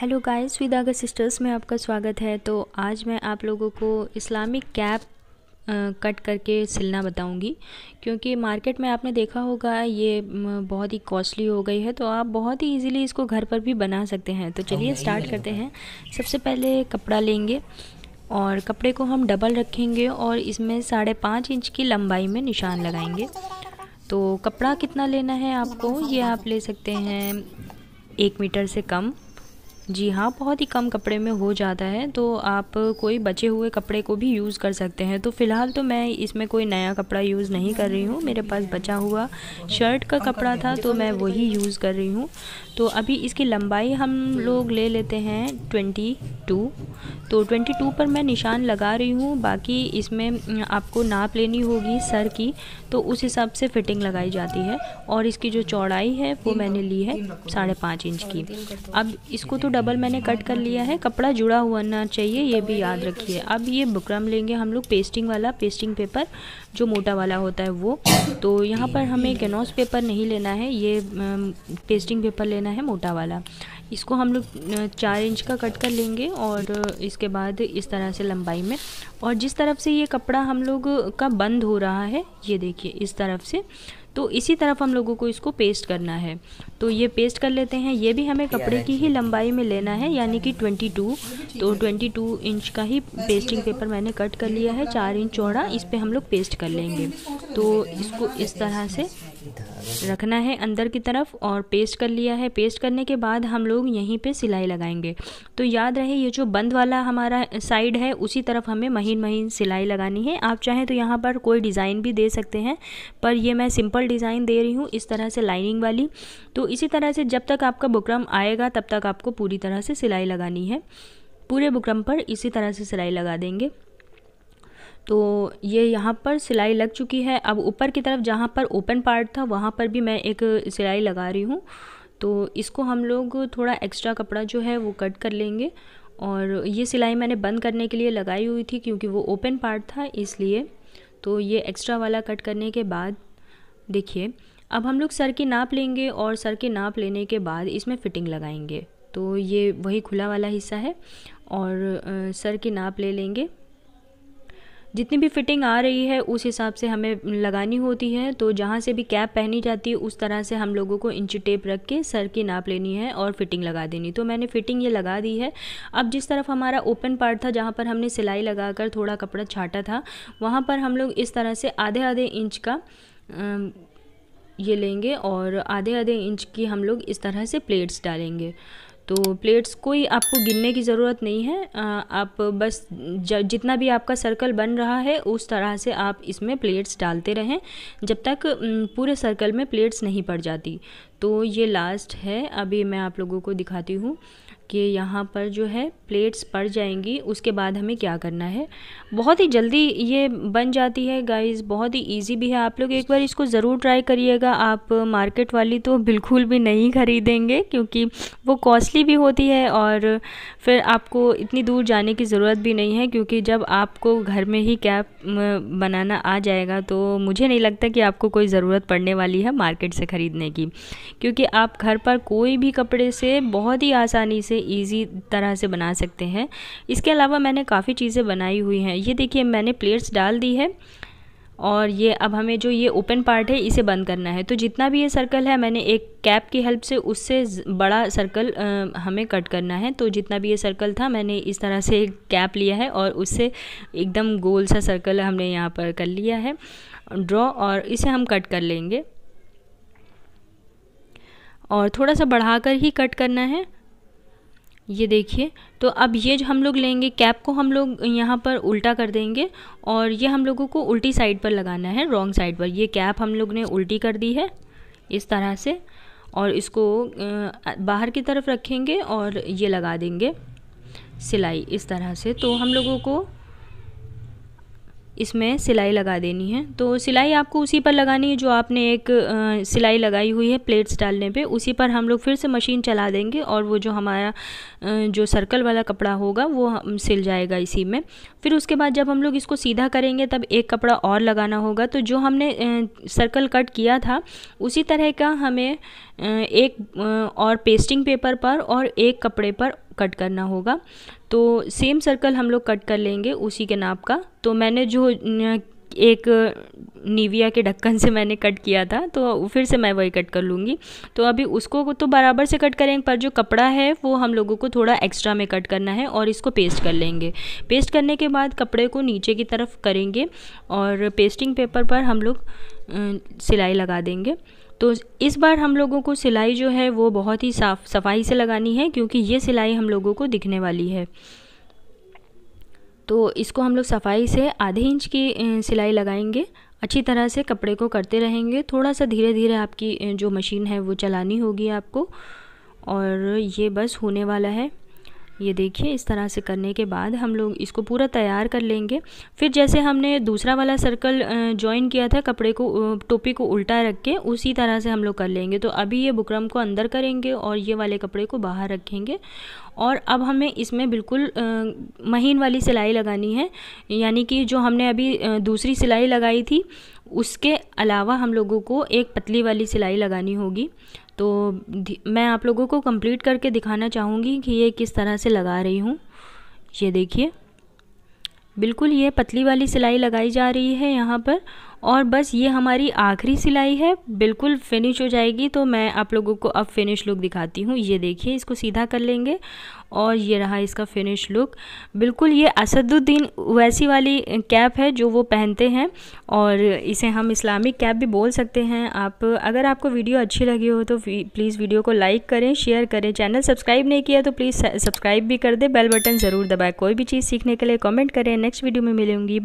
hello guys विदागर sisters में आपका स्वागत है तो आज मैं आप लोगों को इस्लामिक कैप कट करके सिलना बताऊंगी क्योंकि मार्केट में आपने देखा होगा ये बहुत ही कॉस्टली हो गई है तो आप बहुत ही इजीली इसको घर पर भी बना सकते हैं तो चलिए स्टार्ट करते हैं सबसे पहले कपड़ा लेंगे और कपड़े को हम डबल रखेंगे और इसमें साढ़े पाँच इंच की लंबाई में निशान लगाएंगे तो कपड़ा कितना लेना है आपको ये आप ले सकते हैं एक मीटर से कम जी हाँ बहुत ही कम कपड़े में हो जाता है तो आप कोई बचे हुए कपड़े को भी यूज़ कर सकते हैं तो फ़िलहाल तो मैं इसमें कोई नया कपड़ा यूज़ नहीं कर रही हूँ मेरे पास बचा हुआ शर्ट का कपड़ा था तो मैं वही यूज़ कर रही हूँ तो अभी इसकी लंबाई हम लोग ले लेते हैं ट्वेंटी टू तो ट्वेंटी टू पर मैं निशान लगा रही हूँ बाकी इसमें आपको नाप लेनी होगी सर की तो उस हिसाब से फिटिंग लगाई जाती है और इसकी जो चौड़ाई है वो मैंने ली है साढ़े पाँच इंच की अब इसको तो डबल मैंने कट कर लिया है कपड़ा जुड़ा हुआ ना चाहिए ये भी याद रखिए अब ये बुकरम लेंगे हम लोग पेस्टिंग वाला पेस्टिंग पेपर जो मोटा वाला होता है वो तो यहाँ पर हमें कैनॉस पेपर नहीं लेना है ये पेस्टिंग पेपर लेना है मोटा वाला इसको हम लोग चार इंच का कट कर लेंगे और इसके बाद इस तरह से लंबाई में और जिस तरफ से ये कपड़ा हम लोग का बंद हो रहा है ये देखिए इस तरफ से तो इसी तरफ हम लोगों को इसको पेस्ट करना है तो ये पेस्ट कर लेते हैं ये भी हमें कपड़े की ही लंबाई में लेना है यानी कि 22 तो 22 इंच का ही पेस्टिंग पेपर मैंने कट कर लिया है चार इंच चौड़ा इस पर हम लोग पेस्ट कर लेंगे तो इसको इस तरह से रखना है अंदर की तरफ और पेस्ट कर लिया है पेस्ट करने के बाद हम लोग यहीं पे सिलाई लगाएंगे तो याद रहे ये जो बंद वाला हमारा साइड है उसी तरफ हमें महीन महीन सिलाई लगानी है आप चाहें तो यहाँ पर कोई डिज़ाइन भी दे सकते हैं पर ये मैं सिंपल डिज़ाइन दे रही हूँ इस तरह से लाइनिंग वाली तो इसी तरह से जब तक आपका बुकरम आएगा तब तक आपको पूरी तरह से सिलाई लगानी है पूरे बुकरम पर इसी तरह से सिलाई लगा देंगे तो ये यहाँ पर सिलाई लग चुकी है अब ऊपर की तरफ जहाँ पर ओपन पार्ट था वहाँ पर भी मैं एक सिलाई लगा रही हूँ तो इसको हम लोग थोड़ा एक्स्ट्रा कपड़ा जो है वो कट कर लेंगे और ये सिलाई मैंने बंद करने के लिए लगाई हुई थी क्योंकि वो ओपन पार्ट था इसलिए तो ये एक्स्ट्रा वाला कट करने के बाद देखिए अब हम लोग सर की नाप लेंगे और सर की नाप लेने के बाद इसमें फ़िटिंग लगाएंगे तो ये वही खुला वाला हिस्सा है और सर की नाप ले लेंगे जितनी भी फिटिंग आ रही है उस हिसाब से हमें लगानी होती है तो जहाँ से भी कैप पहनी जाती है उस तरह से हम लोगों को इंची टेप रख के सर की नाप लेनी है और फिटिंग लगा देनी तो मैंने फिटिंग ये लगा दी है अब जिस तरफ हमारा ओपन पार्ट था जहाँ पर हमने सिलाई लगाकर थोड़ा कपड़ा छाटा था वहाँ पर हम लोग इस तरह से आधे आधे इंच का ये लेंगे और आधे आधे इंच की हम लोग इस तरह से प्लेट्स डालेंगे तो प्लेट्स कोई आपको गिनने की ज़रूरत नहीं है आप बस जितना भी आपका सर्कल बन रहा है उस तरह से आप इसमें प्लेट्स डालते रहें जब तक पूरे सर्कल में प्लेट्स नहीं पड़ जाती तो ये लास्ट है अभी मैं आप लोगों को दिखाती हूँ कि यहाँ पर जो है प्लेट्स पड़ जाएंगी उसके बाद हमें क्या करना है बहुत ही जल्दी ये बन जाती है गाइस बहुत ही इजी भी है आप लोग एक बार इसको ज़रूर ट्राई करिएगा आप मार्केट वाली तो बिल्कुल भी नहीं ख़रीदेंगे क्योंकि वो कॉस्टली भी होती है और फिर आपको इतनी दूर जाने की ज़रूरत भी नहीं है क्योंकि जब आपको घर में ही कैप बनाना आ जाएगा तो मुझे नहीं लगता कि आपको कोई ज़रूरत पड़ने वाली है मार्केट से ख़रीदने की क्योंकि आप घर पर कोई भी कपड़े से बहुत ही आसानी से ईजी तरह से बना सकते हैं इसके अलावा मैंने काफ़ी चीज़ें बनाई हुई हैं ये देखिए मैंने प्लेट्स डाल दी है और ये अब हमें जो ये ओपन पार्ट है इसे बंद करना है तो जितना भी ये सर्कल है मैंने एक कैप की हेल्प से उससे बड़ा सर्कल आ, हमें कट करना है तो जितना भी ये सर्कल था मैंने इस तरह से एक कैप लिया है और उससे एकदम गोल सा सर्कल हमने यहाँ पर कर लिया है ड्रॉ और इसे हम कट कर लेंगे और थोड़ा सा बढ़ाकर ही कट करना है ये देखिए तो अब ये जो हम लोग लेंगे कैप को हम लोग यहाँ पर उल्टा कर देंगे और ये हम लोगों को उल्टी साइड पर लगाना है रॉन्ग साइड पर ये कैप हम लोग ने उल्टी कर दी है इस तरह से और इसको बाहर की तरफ रखेंगे और ये लगा देंगे सिलाई इस तरह से तो हम लोगों को इसमें सिलाई लगा देनी है तो सिलाई आपको उसी पर लगानी है जो आपने एक आ, सिलाई लगाई हुई है प्लेट्स डालने पे उसी पर हम लोग फिर से मशीन चला देंगे और वो जो हमारा आ, जो सर्कल वाला कपड़ा होगा वो हम सिल जाएगा इसी में फिर उसके बाद जब हम लोग इसको सीधा करेंगे तब एक कपड़ा और लगाना होगा तो जो हमने आ, सर्कल कट किया था उसी तरह का हमें एक और पेस्टिंग पेपर पर और एक कपड़े पर कट करना होगा तो सेम सर्कल हम लोग कट कर लेंगे उसी के नाप का तो मैंने जो एक निविया के ढक्कन से मैंने कट किया था तो फिर से मैं वही कट कर लूँगी तो अभी उसको तो बराबर से कट करेंगे पर जो कपड़ा है वो हम लोगों को थोड़ा एक्स्ट्रा में कट करना है और इसको पेस्ट कर लेंगे पेस्ट करने के बाद कपड़े को नीचे की तरफ करेंगे और पेस्टिंग पेपर पर हम लोग सिलाई लगा देंगे तो इस बार हम लोगों को सिलाई जो है वो बहुत ही साफ सफाई से लगानी है क्योंकि ये सिलाई हम लोगों को दिखने वाली है तो इसको हम लोग सफाई से आधे इंच की सिलाई लगाएंगे अच्छी तरह से कपड़े को करते रहेंगे थोड़ा सा धीरे धीरे आपकी जो मशीन है वो चलानी होगी आपको और ये बस होने वाला है ये देखिए इस तरह से करने के बाद हम लोग इसको पूरा तैयार कर लेंगे फिर जैसे हमने दूसरा वाला सर्कल ज्वाइन किया था कपड़े को टोपी को उल्टा रख के उसी तरह से हम लोग कर लेंगे तो अभी ये बुकरम को अंदर करेंगे और ये वाले कपड़े को बाहर रखेंगे और अब हमें इसमें बिल्कुल महीन वाली सिलाई लगानी है यानी कि जो हमने अभी दूसरी सिलाई लगाई थी उसके अलावा हम लोगों को एक पतली वाली सिलाई लगानी होगी तो मैं आप लोगों को कंप्लीट करके दिखाना चाहूँगी कि ये किस तरह से लगा रही हूँ ये देखिए बिल्कुल ये पतली वाली सिलाई लगाई जा रही है यहाँ पर और बस ये हमारी आखिरी सिलाई है बिल्कुल फिनिश हो जाएगी तो मैं आप लोगों को अब फिनिश लुक दिखाती हूँ ये देखिए इसको सीधा कर लेंगे और ये रहा इसका फिनिश लुक बिल्कुल ये असदुद्दीन वैसी वाली कैप है जो वो पहनते हैं और इसे हम इस्लामिक कैप भी बोल सकते हैं आप अगर आपको वीडियो अच्छी लगी हो तो प्लीज़ वीडियो को लाइक करें शेयर करें चैनल सब्सक्राइब नहीं किया तो प्लीज़ सब्सक्राइब भी कर दें बेल बटन ज़रूर दबाए कोई भी चीज़ सीखने के लिए कॉमेंट करें नेक्स्ट वीडियो में मिलूंगी